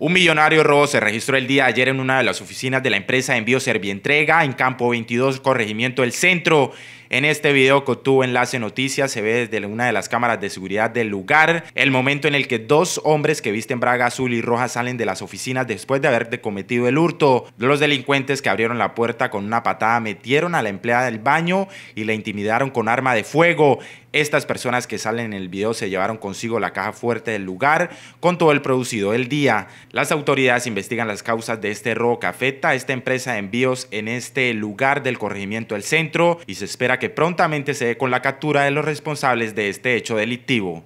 Un millonario robo se registró el día de ayer en una de las oficinas de la empresa de envío Servientrega en Campo 22, corregimiento del centro. En este video que tuvo enlace noticias se ve desde una de las cámaras de seguridad del lugar el momento en el que dos hombres que visten braga azul y roja salen de las oficinas después de haber cometido el hurto. Los delincuentes que abrieron la puerta con una patada metieron a la empleada del baño y la intimidaron con arma de fuego. Estas personas que salen en el video se llevaron consigo la caja fuerte del lugar con todo el producido del día. Las autoridades investigan las causas de este robo que afecta a esta empresa de envíos en este lugar del corregimiento del centro y se espera que prontamente se dé con la captura de los responsables de este hecho delictivo.